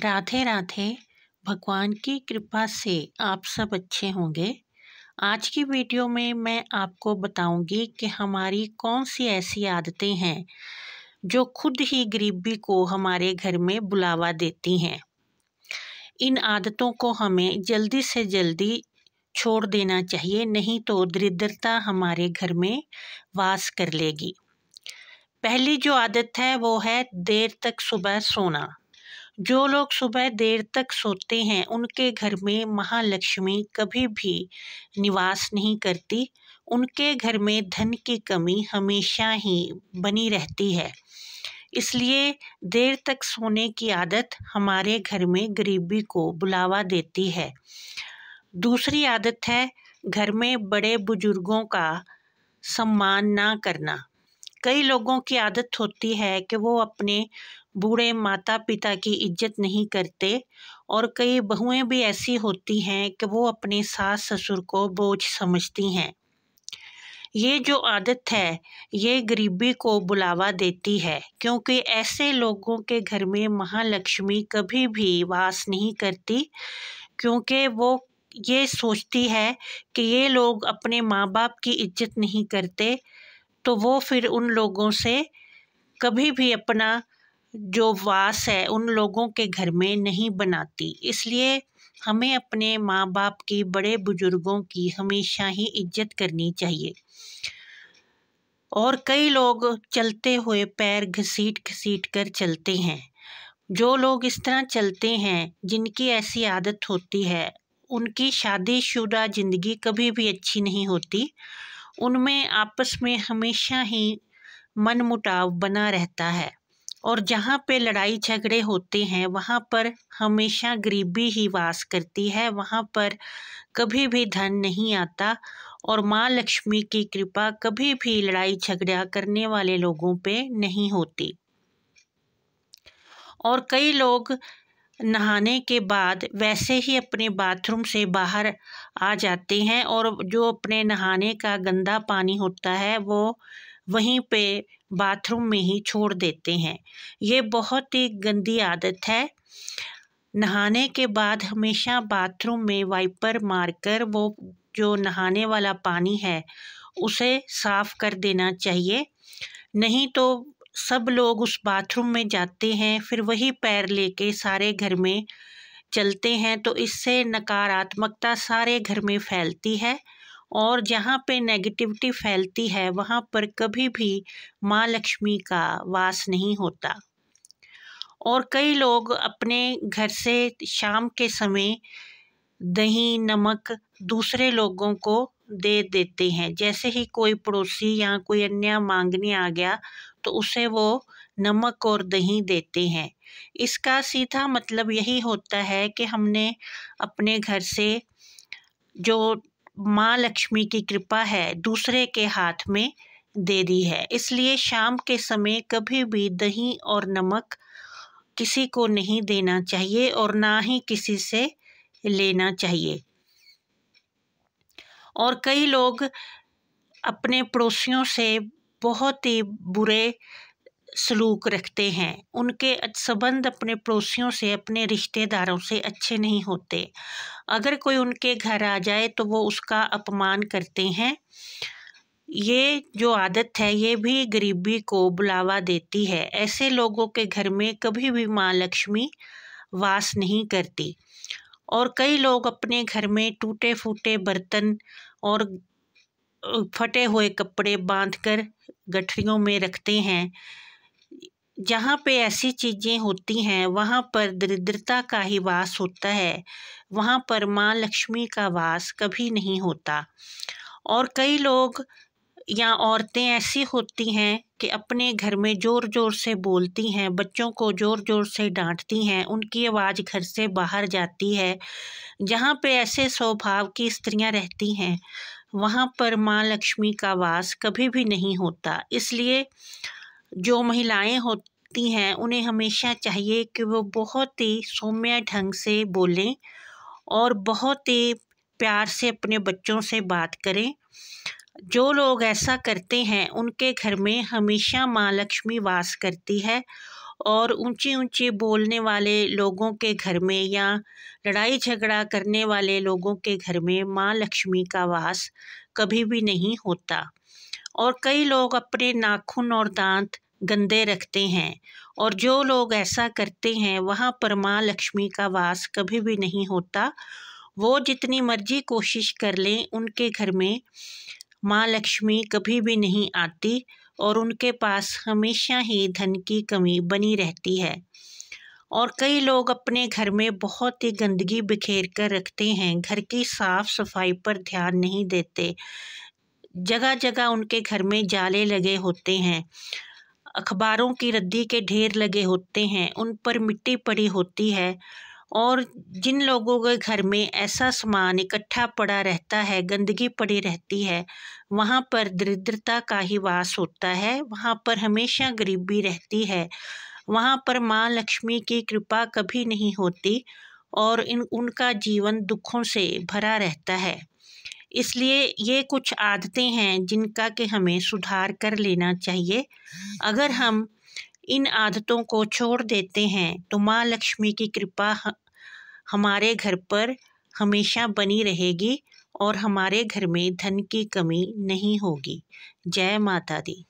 राधे राधे भगवान की कृपा से आप सब अच्छे होंगे आज की वीडियो में मैं आपको बताऊंगी कि हमारी कौन सी ऐसी आदतें हैं जो खुद ही गरीबी को हमारे घर में बुलावा देती हैं इन आदतों को हमें जल्दी से जल्दी छोड़ देना चाहिए नहीं तो दरिद्रता हमारे घर में वास कर लेगी पहली जो आदत है वो है देर तक सुबह सोना जो लोग सुबह देर तक सोते हैं उनके घर में महालक्ष्मी कभी भी निवास नहीं करती उनके घर में धन की कमी हमेशा ही बनी रहती है इसलिए देर तक सोने की आदत हमारे घर में गरीबी को बुलावा देती है दूसरी आदत है घर में बड़े बुजुर्गों का सम्मान ना करना कई लोगों की आदत होती है कि वो अपने बूढ़े माता पिता की इज्जत नहीं करते और कई बहुएं भी ऐसी होती हैं कि वो अपने सास ससुर को बोझ समझती हैं ये जो आदत है ये गरीबी को बुलावा देती है क्योंकि ऐसे लोगों के घर में महालक्ष्मी कभी भी वास नहीं करती क्योंकि वो ये सोचती है कि ये लोग अपने माँ बाप की इज्जत नहीं करते तो वो फिर उन लोगों से कभी भी अपना जो वास है उन लोगों के घर में नहीं बनाती इसलिए हमें अपने माँ बाप की बड़े बुज़ुर्गों की हमेशा ही इज्जत करनी चाहिए और कई लोग चलते हुए पैर घसीट घसीट कर चलते हैं जो लोग इस तरह चलते हैं जिनकी ऐसी आदत होती है उनकी शादीशुदा ज़िंदगी कभी भी अच्छी नहीं होती उनमें आपस में हमेशा ही मनमुटाव बना रहता है और जहाँ पे लड़ाई झगड़े होते हैं वहाँ पर हमेशा गरीबी ही वास करती है वहाँ पर कभी भी धन नहीं आता और माँ लक्ष्मी की कृपा कभी भी लड़ाई झगड़ा करने वाले लोगों पे नहीं होती और कई लोग नहाने के बाद वैसे ही अपने बाथरूम से बाहर आ जाते हैं और जो अपने नहाने का गंदा पानी होता है वो वहीं पे बाथरूम में ही छोड़ देते हैं ये बहुत ही गंदी आदत है नहाने के बाद हमेशा बाथरूम में वाइपर मारकर वो जो नहाने वाला पानी है उसे साफ कर देना चाहिए नहीं तो सब लोग उस बाथरूम में जाते हैं फिर वही पैर लेके सारे घर में चलते हैं तो इससे नकारात्मकता सारे घर में फैलती है और जहाँ पे नेगेटिविटी फैलती है वहाँ पर कभी भी माँ लक्ष्मी का वास नहीं होता और कई लोग अपने घर से शाम के समय दही नमक दूसरे लोगों को दे देते हैं जैसे ही कोई पड़ोसी या कोई अन्य मांगने आ गया तो उसे वो नमक और दही देते हैं इसका सीधा मतलब यही होता है कि हमने अपने घर से जो माँ लक्ष्मी की कृपा है दूसरे के हाथ में दे दी है इसलिए शाम के समय कभी भी दही और नमक किसी को नहीं देना चाहिए और ना ही किसी से लेना चाहिए और कई लोग अपने पड़ोसियों से बहुत ही बुरे सलूक रखते हैं उनके संबंध अपने पड़ोसियों से अपने रिश्तेदारों से अच्छे नहीं होते अगर कोई उनके घर आ जाए तो वो उसका अपमान करते हैं ये जो आदत है ये भी गरीबी को बुलावा देती है ऐसे लोगों के घर में कभी भी माँ लक्ष्मी वास नहीं करती और कई लोग अपने घर में टूटे फूटे बर्तन और फटे हुए कपड़े बांधकर गठरियों में रखते हैं जहाँ पे ऐसी चीज़ें होती हैं वहाँ पर दरिद्रता का ही वास होता है वहाँ पर माँ लक्ष्मी का वास कभी नहीं होता और कई लोग या औरतें ऐसी होती हैं कि अपने घर में ज़ोर ज़ोर से बोलती हैं बच्चों को ज़ोर ज़ोर से डांटती हैं उनकी आवाज़ घर से बाहर जाती है जहाँ पे ऐसे स्वभाव की स्त्रियाँ रहती हैं वहाँ पर माँ लक्ष्मी का वास कभी भी नहीं होता इसलिए जो महिलाएं हो व्यक्ति हैं उन्हें हमेशा चाहिए कि वो बहुत ही सौम्य ढंग से बोलें और बहुत ही प्यार से अपने बच्चों से बात करें जो लोग ऐसा करते हैं उनके घर में हमेशा माँ लक्ष्मी वास करती है और ऊंचे ऊंचे बोलने वाले लोगों के घर में या लड़ाई झगड़ा करने वाले लोगों के घर में माँ लक्ष्मी का वास कभी भी नहीं होता और कई लोग अपने नाखून और दांत गंदे रखते हैं और जो लोग ऐसा करते हैं वहाँ पर माँ लक्ष्मी का वास कभी भी नहीं होता वो जितनी मर्जी कोशिश कर लें उनके घर में माँ लक्ष्मी कभी भी नहीं आती और उनके पास हमेशा ही धन की कमी बनी रहती है और कई लोग अपने घर में बहुत ही गंदगी बिखेर कर रखते हैं घर की साफ़ सफाई पर ध्यान नहीं देते जगह जगह उनके घर में जाले लगे होते हैं अखबारों की रद्दी के ढेर लगे होते हैं उन पर मिट्टी पड़ी होती है और जिन लोगों के घर में ऐसा सामान इकट्ठा पड़ा रहता है गंदगी पड़ी रहती है वहाँ पर दरिद्रता का ही वास होता है वहाँ पर हमेशा गरीबी रहती है वहाँ पर माँ लक्ष्मी की कृपा कभी नहीं होती और इन उनका जीवन दुखों से भरा रहता है इसलिए ये कुछ आदतें हैं जिनका कि हमें सुधार कर लेना चाहिए अगर हम इन आदतों को छोड़ देते हैं तो माँ लक्ष्मी की कृपा हमारे घर पर हमेशा बनी रहेगी और हमारे घर में धन की कमी नहीं होगी जय माता दी